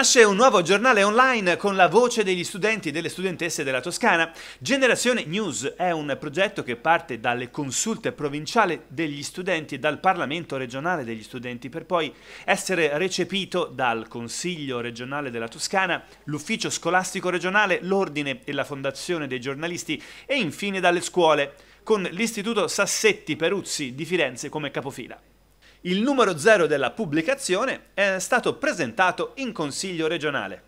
Nasce un nuovo giornale online con la voce degli studenti e delle studentesse della Toscana. Generazione News è un progetto che parte dalle consulte provinciali degli studenti e dal Parlamento regionale degli studenti per poi essere recepito dal Consiglio regionale della Toscana, l'Ufficio scolastico regionale, l'Ordine e la Fondazione dei giornalisti e infine dalle scuole, con l'Istituto Sassetti Peruzzi di Firenze come capofila. Il numero zero della pubblicazione è stato presentato in Consiglio regionale.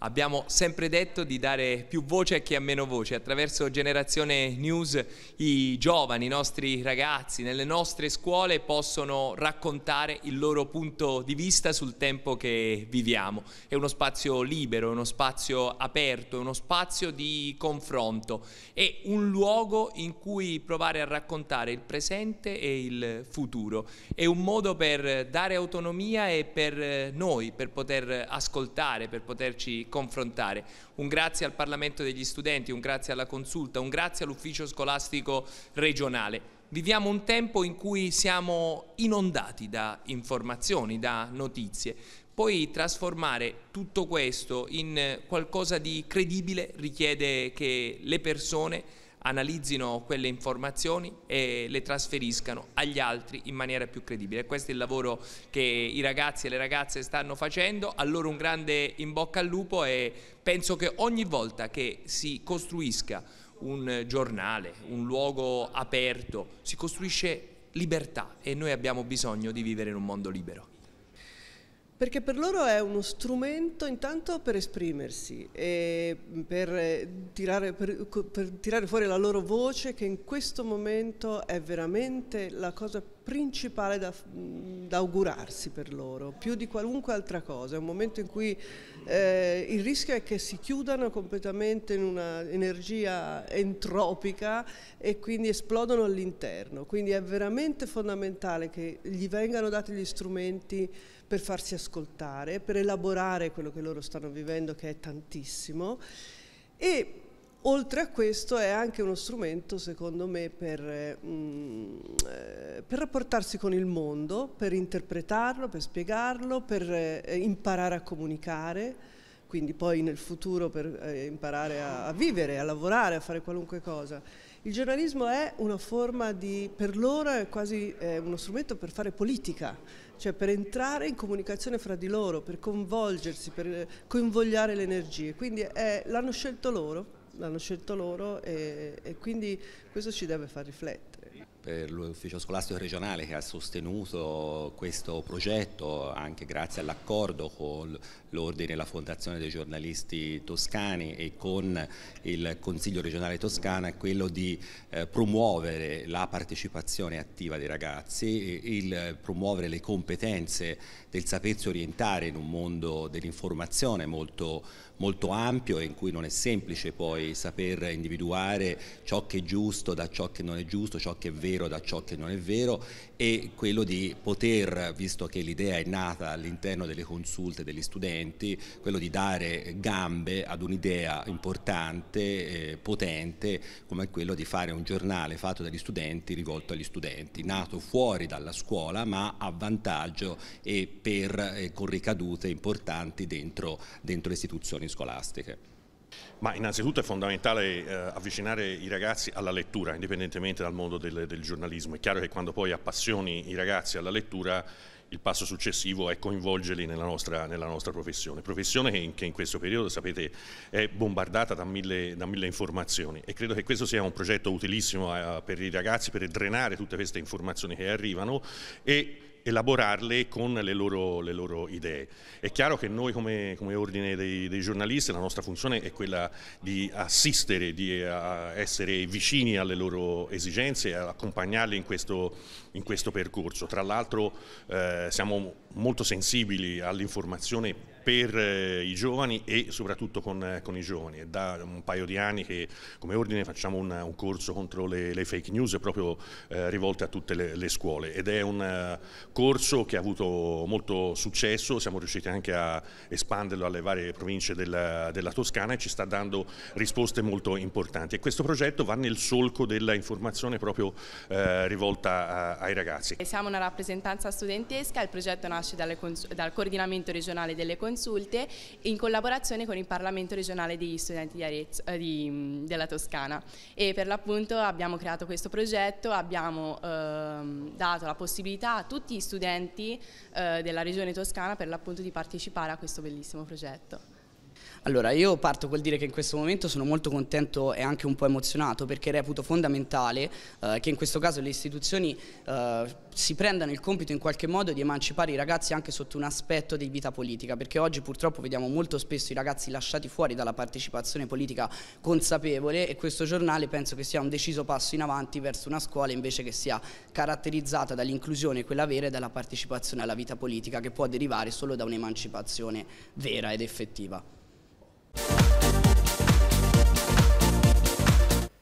Abbiamo sempre detto di dare più voce a chi ha meno voce, attraverso Generazione News i giovani, i nostri ragazzi nelle nostre scuole possono raccontare il loro punto di vista sul tempo che viviamo. È uno spazio libero, è uno spazio aperto, è uno spazio di confronto, è un luogo in cui provare a raccontare il presente e il futuro. È un modo per dare autonomia e per noi, per poter ascoltare, per poterci confrontare. Un grazie al Parlamento degli studenti, un grazie alla consulta, un grazie all'ufficio scolastico regionale. Viviamo un tempo in cui siamo inondati da informazioni, da notizie. Poi trasformare tutto questo in qualcosa di credibile richiede che le persone analizzino quelle informazioni e le trasferiscano agli altri in maniera più credibile. Questo è il lavoro che i ragazzi e le ragazze stanno facendo, a loro un grande in bocca al lupo e penso che ogni volta che si costruisca un giornale, un luogo aperto, si costruisce libertà e noi abbiamo bisogno di vivere in un mondo libero. Perché per loro è uno strumento intanto per esprimersi e mm, per eh, tirare, per, per tirare, fuori la loro voce che in questo momento è veramente la cosa principale da, mm, da augurarsi per loro, più di qualunque altra cosa. È un momento in cui eh, il rischio è che si chiudano completamente in un'energia entropica e quindi esplodono all'interno. Quindi è veramente fondamentale che gli vengano dati gli strumenti per farsi ascoltare, per elaborare quello che loro stanno vivendo, che è tantissimo. E oltre a questo è anche uno strumento, secondo me, per, mh, mm, eh, per rapportarsi con il mondo, per interpretarlo, per spiegarlo, per eh, imparare a comunicare quindi poi nel futuro per eh, imparare a, a, vivere, a lavorare, a fare qualunque cosa. Il giornalismo è una forma di, per loro è quasi eh, uno strumento per fare politica, cioè per entrare in comunicazione fra di loro, per coinvolgersi, per coinvogliare le energie. Quindi eh, l'hanno scelto loro, l'hanno scelto loro e, e quindi questo ci deve far riflettere per l'ufficio scolastico regionale che ha sostenuto questo progetto anche grazie all'accordo con l'Ordine e la Fondazione dei giornalisti toscani e con il Consiglio regionale toscana è quello di eh, promuovere la partecipazione attiva dei ragazzi, il, promuovere le competenze del sapersi orientare in un mondo dell'informazione molto, molto ampio e in cui non è semplice poi saper individuare ciò che è giusto da ciò che non è giusto, ciò che è vero vero da ciò che non è vero e quello di poter, visto che l'idea è nata all'interno delle consulte degli studenti, quello di dare gambe ad un'idea importante, eh, potente, come quello di fare un giornale fatto dagli studenti rivolto agli studenti, nato fuori dalla scuola ma a vantaggio e per, eh, con ricadute importanti dentro, dentro le istituzioni scolastiche. Ma innanzitutto è fondamentale eh, avvicinare i ragazzi alla lettura, indipendentemente dal mondo del, del, giornalismo. È chiaro che quando poi appassioni i ragazzi alla lettura, il passo successivo è coinvolgerli nella nostra, nella nostra professione. Professione che in, che in, questo periodo, sapete, è bombardata da mille, da mille, informazioni e credo che questo sia un progetto utilissimo eh, per i ragazzi per drenare tutte queste informazioni che arrivano e elaborarle con le loro, le loro, idee. È chiaro che noi come, come ordine dei, dei, giornalisti la nostra funzione è quella di assistere, di eh, essere vicini alle loro esigenze e accompagnarle in questo, in questo percorso. Tra l'altro eh, siamo molto sensibili all'informazione per eh, i giovani e soprattutto con, eh, con, i giovani. È da un paio di anni che come ordine facciamo un, un corso contro le, le, fake news proprio eh, rivolte a tutte le, le, scuole ed è un eh, corso che ha avuto molto successo, siamo riusciti anche a espanderlo alle varie province della, della Toscana e ci sta dando risposte molto importanti e questo progetto va nel solco della informazione proprio eh, rivolta a, ai ragazzi. Siamo una rappresentanza studentesca, il progetto nasce dalle, dal coordinamento regionale delle consulenze consulte in collaborazione con il Parlamento regionale degli studenti di Arezzo, eh, di, mm, della Toscana e per l'appunto abbiamo creato questo progetto, abbiamo eh, dato la possibilità a tutti gli studenti eh, della regione toscana per l'appunto di partecipare a questo bellissimo progetto. Allora, io parto col dire che in questo momento sono molto contento e anche un po' emozionato perché reputo fondamentale eh, che in questo caso le istituzioni eh, si prendano il compito in qualche modo di emancipare i ragazzi anche sotto un aspetto di vita politica, perché oggi purtroppo vediamo molto spesso i ragazzi lasciati fuori dalla partecipazione politica consapevole e questo giornale penso che sia un deciso passo in avanti verso una scuola invece che sia caratterizzata dall'inclusione, quella vera, e dalla partecipazione alla vita politica che può derivare solo da un'emancipazione vera ed effettiva.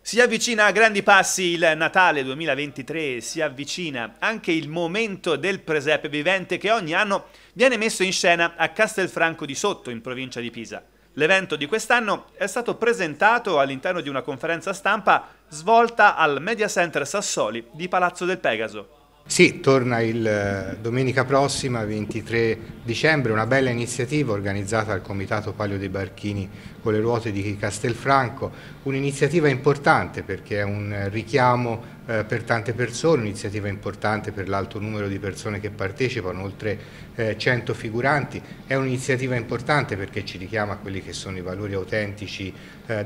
Si avvicina a grandi passi il Natale 2023, si avvicina anche il momento del presepe vivente che ogni anno viene messo in scena a Castelfranco di Sotto, in provincia di Pisa. L'evento di quest'anno è stato presentato all'interno di una conferenza stampa svolta al Media Center Sassoli di Palazzo del Pegaso. Sì, torna il eh, domenica prossima, 23 dicembre, una bella iniziativa organizzata dal Comitato Palio dei Barchini con le ruote di Castelfranco, un'iniziativa importante perché è un richiamo eh, per tante persone, un'iniziativa importante per l'alto numero di persone che partecipano, oltre 100 eh, figuranti, è un'iniziativa importante perché ci richiama a quelli che sono i valori autentici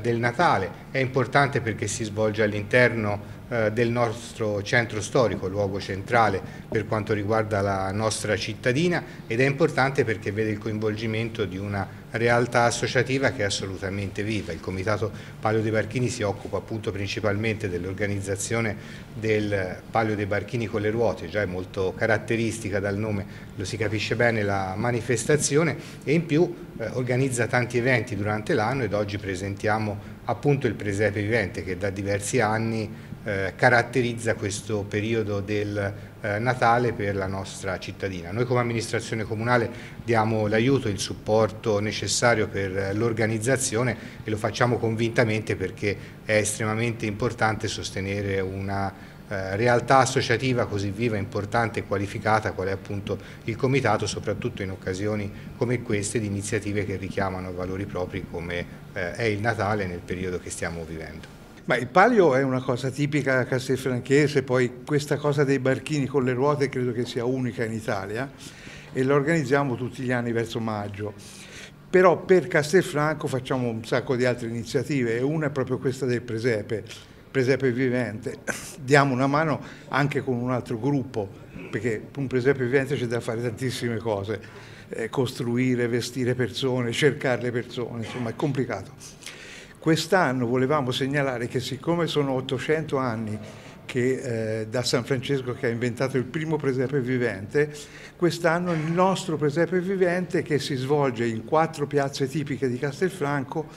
del Natale, è importante perché si svolge all'interno eh, del nostro centro storico, luogo centrale per quanto riguarda la nostra cittadina ed è importante perché vede il coinvolgimento di una realtà associativa che è assolutamente viva. Il Comitato Palio dei Barchini si occupa appunto principalmente dell'organizzazione del Palio dei Barchini con le ruote, già è molto caratteristica dal nome, lo si capisce bene la manifestazione e in più eh, organizza tanti eventi durante l'anno ed oggi presentiamo appunto il presepe vivente che da diversi anni eh, caratterizza questo periodo del eh, Natale per la nostra cittadina. Noi come amministrazione comunale diamo l'aiuto e il supporto necessario per eh, l'organizzazione e lo facciamo convintamente perché è estremamente importante sostenere una realtà associativa così viva, importante e qualificata qual è appunto il Comitato, soprattutto in occasioni come queste di iniziative che richiamano valori propri come è il Natale nel periodo che stiamo vivendo. Ma il palio è una cosa tipica castelfranchese, poi questa cosa dei barchini con le ruote credo che sia unica in Italia e la organizziamo tutti gli anni verso maggio. Però per Castelfranco facciamo un sacco di altre iniziative e una è proprio questa del presepe, presepe vivente. Diamo una mano anche con un altro gruppo, perché un presepe vivente c'è da fare tantissime cose, eh, costruire, vestire persone, cercare le persone, insomma è complicato. Quest'anno volevamo segnalare che siccome sono 800 anni che, eh, da San Francesco che ha inventato il primo presepe vivente, quest'anno il nostro presepe vivente che si svolge in quattro piazze tipiche di Castelfranco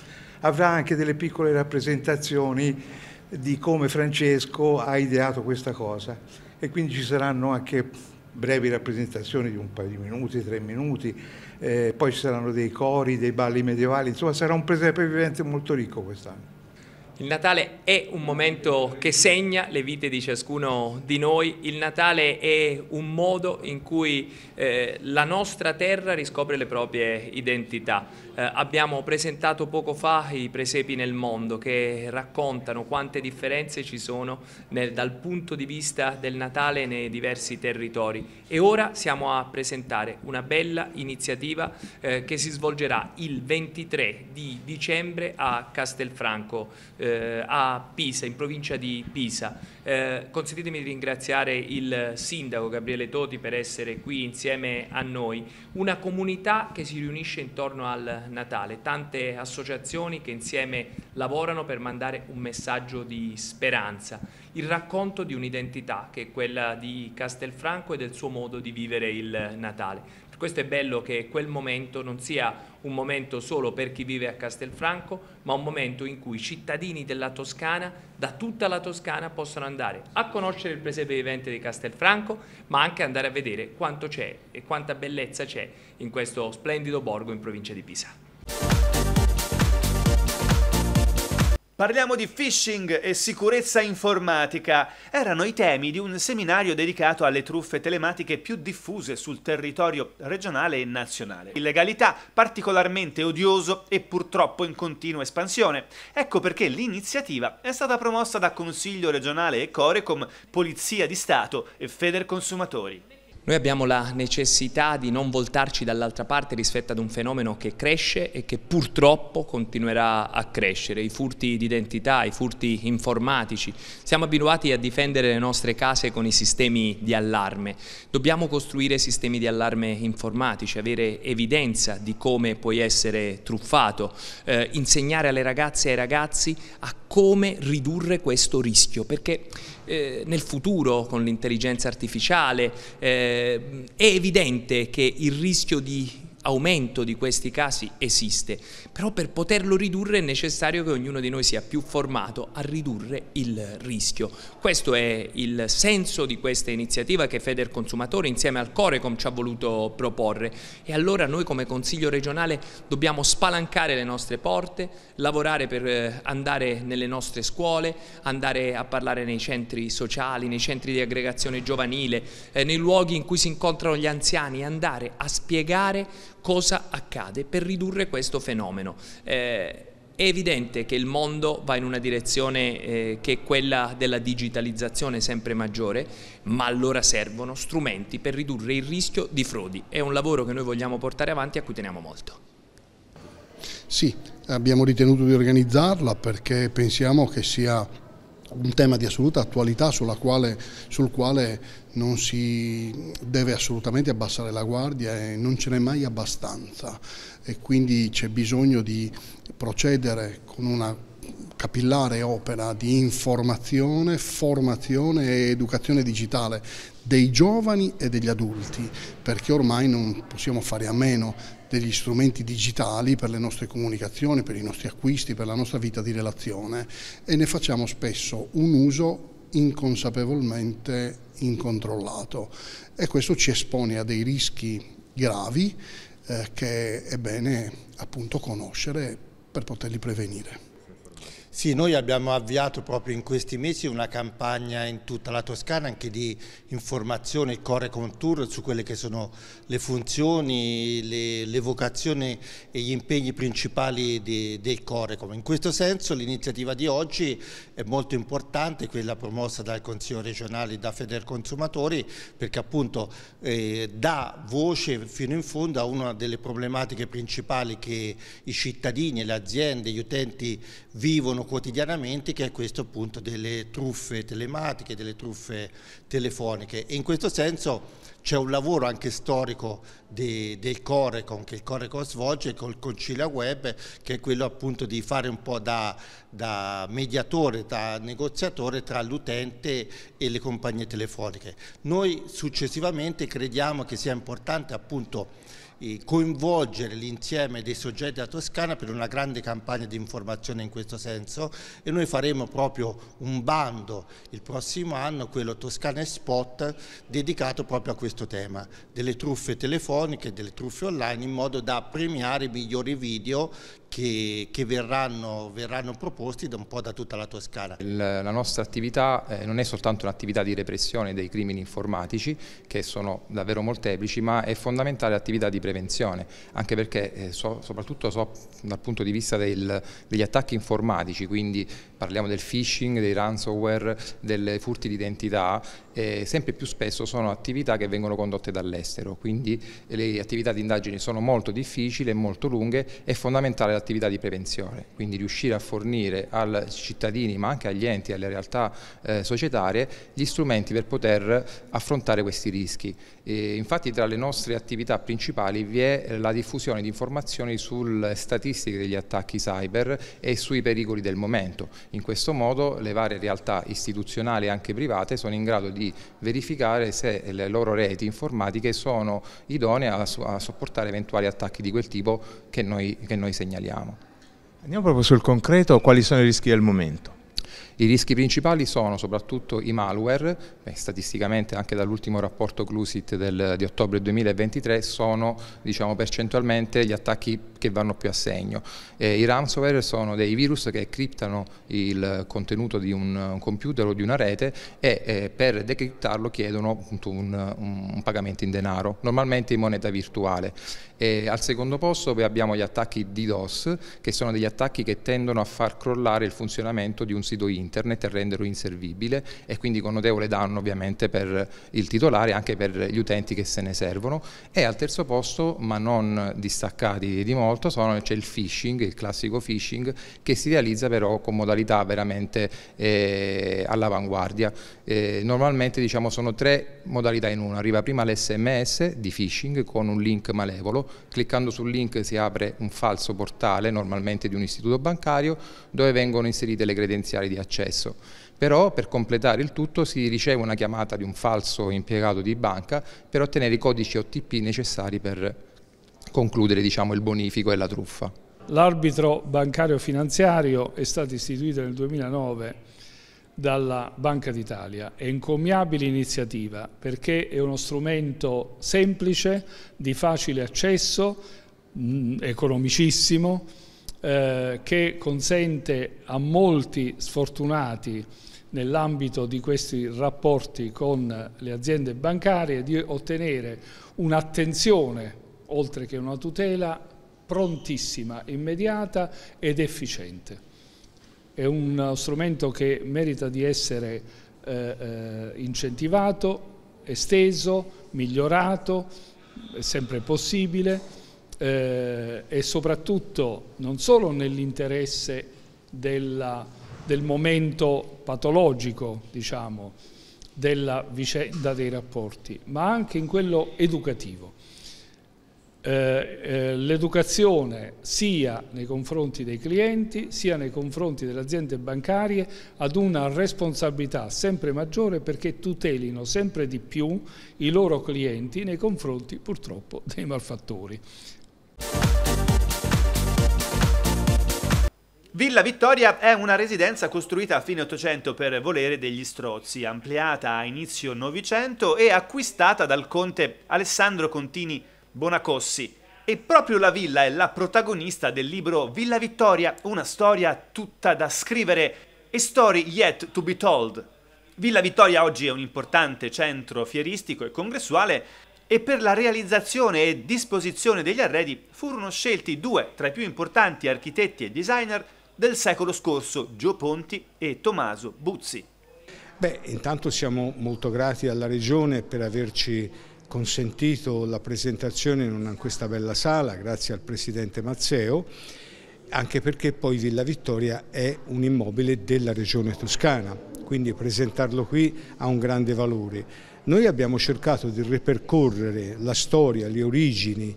avrà anche delle piccole rappresentazioni di come Francesco ha ideato questa cosa e quindi ci saranno anche brevi rappresentazioni di un paio di minuti, tre minuti, eh, poi ci saranno dei cori, dei balli medievali, insomma sarà un presepe vivente molto ricco quest'anno. Il Natale è un momento che segna le vite di ciascuno di noi, il Natale è un modo in cui eh, la nostra terra riscopre le proprie identità. Eh, abbiamo presentato poco fa i presepi nel mondo che raccontano quante differenze ci sono nel, dal punto di vista del Natale nei diversi territori e ora siamo a presentare una bella iniziativa eh, che si svolgerà il 23 di dicembre a Castelfranco eh, a Pisa, in provincia di Pisa. Eh, consentitemi di ringraziare il sindaco Gabriele Toti per essere qui insieme a noi. Una comunità che si riunisce intorno al Natale, tante associazioni che insieme lavorano per mandare un messaggio di speranza, il racconto di un'identità che è quella di Castelfranco e del suo modo di vivere il Natale. Questo è bello che quel momento non sia un momento solo per chi vive a Castelfranco, ma un momento in cui i cittadini della Toscana, da tutta la Toscana, possono andare a conoscere il presepe vivente di Castelfranco, ma anche andare a vedere quanto c'è e quanta bellezza c'è in questo splendido borgo in provincia di Pisa. Parliamo di phishing e sicurezza informatica. Erano i temi di un seminario dedicato alle truffe telematiche più diffuse sul territorio regionale e nazionale. Illegalità particolarmente odioso e purtroppo in continua espansione. Ecco perché l'iniziativa è stata promossa da Consiglio regionale e Corecom, Polizia di Stato e Federconsumatori. Noi abbiamo la necessità di non voltarci dall'altra parte rispetto ad un fenomeno che cresce e che purtroppo continuerà a crescere, i furti d'identità, i furti informatici. Siamo abituati a difendere le nostre case con i sistemi di allarme. Dobbiamo costruire sistemi di allarme informatici, avere evidenza di come puoi essere truffato, eh, insegnare alle ragazze e ai ragazzi a come ridurre questo rischio, perché eh, nel futuro con l'intelligenza artificiale eh, eh, è evidente che il rischio di aumento di questi casi esiste, però per poterlo ridurre è necessario che ognuno di noi sia più formato a ridurre il rischio. Questo è il senso di questa iniziativa che Feder Consumatore insieme al Corecom ci ha voluto proporre e allora noi come Consiglio regionale dobbiamo spalancare le nostre porte, lavorare per eh, andare nelle nostre scuole, andare a parlare nei centri sociali, nei centri di aggregazione giovanile, eh, nei luoghi in cui si incontrano gli anziani, andare a spiegare cosa accade per ridurre questo fenomeno. Eh, è evidente che il mondo va in una direzione eh, che è quella della digitalizzazione sempre maggiore, ma allora servono strumenti per ridurre il rischio di frodi. È un lavoro che noi vogliamo portare avanti e a cui teniamo molto. Sì, abbiamo ritenuto di organizzarla perché pensiamo che sia un tema di assoluta attualità quale, sul quale non si deve assolutamente abbassare la guardia e non ce n'è mai abbastanza e quindi c'è bisogno di procedere con una capillare opera di informazione, formazione e educazione digitale dei giovani e degli adulti, perché ormai non possiamo fare a meno degli strumenti digitali per le nostre comunicazioni, per i nostri acquisti, per la nostra vita di relazione e ne facciamo spesso un uso inconsapevolmente incontrollato e questo ci espone a dei rischi gravi eh, che è bene appunto conoscere per poterli prevenire. Sì, noi abbiamo avviato proprio in questi mesi una campagna in tutta la Toscana anche di informazione core con tour su quelle che sono le funzioni, le, le vocazioni e gli impegni principali di, del Corecom. In questo senso l'iniziativa di oggi è molto importante, quella promossa dal Consiglio regionale e da Feder Consumatori, perché appunto eh, dà voce fino in fondo a una delle problematiche principali che i cittadini, le aziende, gli utenti vivono vivono quotidianamente che è questo appunto delle truffe telematiche, delle truffe telefoniche e in questo senso c'è un lavoro anche storico de, del Corecon che il Corecon svolge col Concilia Web che è quello appunto di fare un po' da, da mediatore, da negoziatore tra l'utente e le compagnie telefoniche. Noi successivamente crediamo che sia importante appunto coinvolgere l'insieme dei soggetti della Toscana per una grande campagna di informazione in questo senso e noi faremo proprio un bando il prossimo anno, quello Toscana Spot, dedicato proprio a questo tema, delle truffe telefoniche, delle truffe online in modo da premiare i migliori video che, che verranno, verranno, proposti da un po' da tutta la Toscana. la nostra attività eh, non è soltanto un'attività di repressione dei crimini informatici, che sono davvero molteplici, ma è fondamentale l'attività di prevenzione, anche perché eh, so, soprattutto so, dal punto di vista del, degli attacchi informatici, quindi parliamo del phishing, dei ransomware, dei furti di identità, eh, sempre più spesso sono attività che vengono condotte dall'estero, quindi le attività di indagine sono molto difficili e molto lunghe, è fondamentale l'attività di prevenzione, quindi riuscire a fornire ai cittadini ma anche agli enti, alle realtà eh, societarie gli strumenti per poter affrontare questi rischi. E infatti tra le nostre attività principali vi è la diffusione di informazioni sulle statistiche degli attacchi cyber e sui pericoli del momento. In questo modo le varie realtà istituzionali e anche private sono in grado di di verificare se le loro reti informatiche sono idonee a, a sopportare eventuali attacchi di quel tipo che noi, che noi segnaliamo. Andiamo proprio sul concreto, quali sono i rischi del momento? I rischi principali sono soprattutto i malware, beh, statisticamente anche dall'ultimo rapporto Clusit del, di ottobre 2023 sono diciamo, percentualmente gli attacchi che vanno più a segno. Eh, I ransomware sono dei virus che criptano il contenuto di un, un computer o di una rete e eh, per decriptarlo chiedono appunto, un, un, pagamento in denaro, normalmente in moneta virtuale. E al secondo posto poi abbiamo gli attacchi DDoS, che sono degli attacchi che tendono a far crollare il funzionamento di un sito internet internet e renderlo inservibile e quindi con notevole danno ovviamente per il titolare e anche per gli utenti che se ne servono. E al terzo posto, ma non distaccati di molto, c'è il phishing, il classico phishing, che si realizza però con modalità veramente eh, all'avanguardia. Eh, normalmente diciamo, sono tre modalità in una, arriva prima l'SMS di phishing con un link malevolo, cliccando sul link si apre un falso portale normalmente di un istituto bancario dove vengono inserite le credenziali di accesso accesso. Però per completare il tutto si riceve una chiamata di un falso impiegato di banca per ottenere i codici OTP necessari per concludere diciamo, il bonifico e la truffa. L'arbitro bancario finanziario è stato istituito nel 2009 dalla Banca d'Italia. È incommiabile iniziativa perché è uno strumento semplice, di facile accesso, mm, economicissimo, eh, che consente a molti sfortunati nell'ambito di questi rapporti con le aziende bancarie di ottenere un'attenzione, oltre che una tutela, prontissima, immediata ed efficiente. È uno strumento che merita di essere eh, eh, incentivato, esteso, migliorato, è sempre possibile eh, e soprattutto non solo nell'interesse del momento patologico, diciamo, della vicenda dei rapporti, ma anche in quello educativo. Eh, eh, l'educazione sia nei confronti dei clienti sia nei confronti delle aziende bancarie ad una responsabilità sempre maggiore perché tutelino sempre di più i loro clienti nei confronti purtroppo dei malfattori. Villa Vittoria è una residenza costruita a fine 800 per volere degli Strozzi, ampliata a inizio 900 e acquistata dal conte Alessandro Contini Bonacossi. E proprio la villa è la protagonista del libro Villa Vittoria, una storia tutta da scrivere e story yet to be told. Villa Vittoria oggi è un importante centro fieristico e congressuale e per la realizzazione e disposizione degli arredi furono scelti due tra i più importanti architetti e designer del secolo scorso, Gio Ponti e Tommaso Buzzi. Beh, intanto siamo molto grati alla Regione per averci consentito la presentazione in questa bella sala, grazie al Presidente Mazzeo, anche perché poi Villa Vittoria è un immobile della Regione Toscana, quindi presentarlo qui ha un grande valore. Noi abbiamo cercato di ripercorrere la storia, le origini,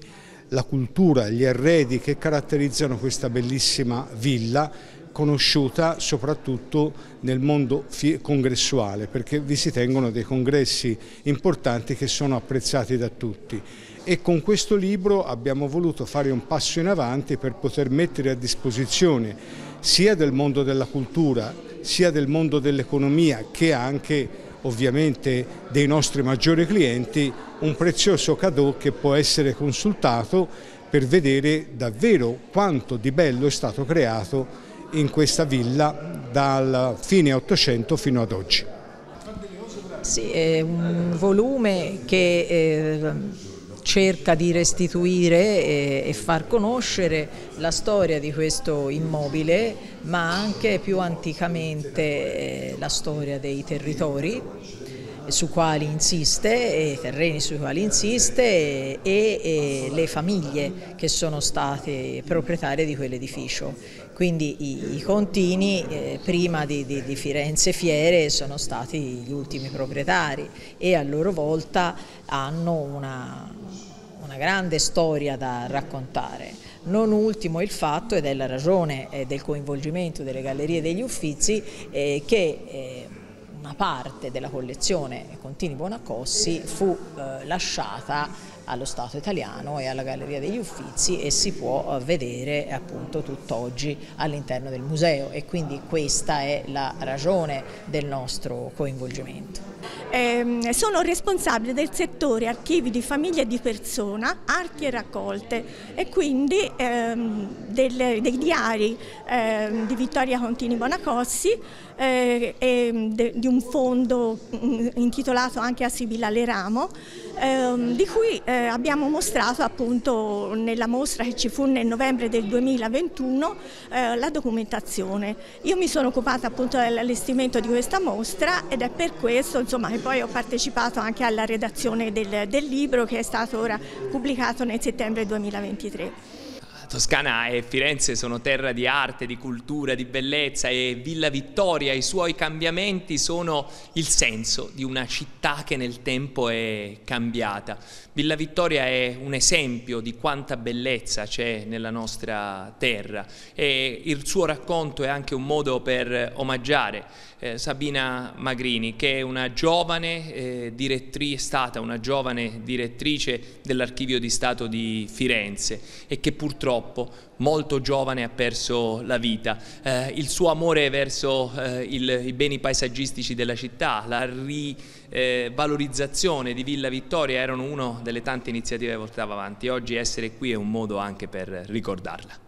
la cultura, gli arredi che caratterizzano questa bellissima villa conosciuta soprattutto nel mondo congressuale perché vi si tengono dei congressi importanti che sono apprezzati da tutti e con questo libro abbiamo voluto fare un passo in avanti per poter mettere a disposizione sia del mondo della cultura sia del mondo dell'economia che anche ovviamente dei nostri maggiori clienti un prezioso cadeau che può essere consultato per vedere davvero quanto di bello è stato creato in questa villa dal fine 800 fino ad oggi. Sì, è un volume che eh, cerca di restituire e, e far conoscere la storia di questo immobile, ma anche più anticamente eh, la storia dei territori su quali insiste, i terreni sui quali insiste e, e, le famiglie che sono state proprietarie di quell'edificio. Quindi i, i contini eh, prima di, di, di, Firenze Fiere sono stati gli ultimi proprietari e a loro volta hanno una, una grande storia da raccontare. Non ultimo il fatto, ed è la ragione eh, del coinvolgimento delle gallerie degli uffizi, eh, che eh, una parte della collezione Contini Bonacossi fu lasciata allo Stato italiano e alla Galleria degli Uffizi e si può eh, vedere appunto tutt'oggi all'interno del museo e quindi questa è la ragione del nostro coinvolgimento. Eh, sono responsabile del settore archivi di famiglia e di persona, archi e raccolte e quindi ehm, del, dei diari ehm, di Vittoria Contini Bonacossi eh, e de, di un fondo mh, mm, intitolato anche a Sibilla Leramo ehm, di cui eh, abbiamo mostrato appunto nella mostra che ci fu nel novembre del 2021 eh, la documentazione. Io mi sono occupata appunto dell'allestimento di questa mostra ed è per questo insomma, che poi ho partecipato anche alla redazione del, del libro che è stato ora pubblicato nel settembre 2023. Toscana e Firenze sono terra di arte, di cultura, di bellezza e Villa Vittoria, i suoi cambiamenti sono il senso di una città che nel tempo è cambiata. Villa Vittoria è un esempio di quanta bellezza c'è nella nostra terra e il suo racconto è anche un modo per omaggiare eh, Sabina Magrini, che è una giovane, eh, è stata una giovane direttrice dell'Archivio di Stato di Firenze e che purtroppo molto giovane ha perso la vita. Eh, il suo amore verso eh, il, i beni paesaggistici della città, la rivalorizzazione eh, di Villa Vittoria erano una delle tante iniziative che portava avanti. Oggi essere qui è un modo anche per ricordarla.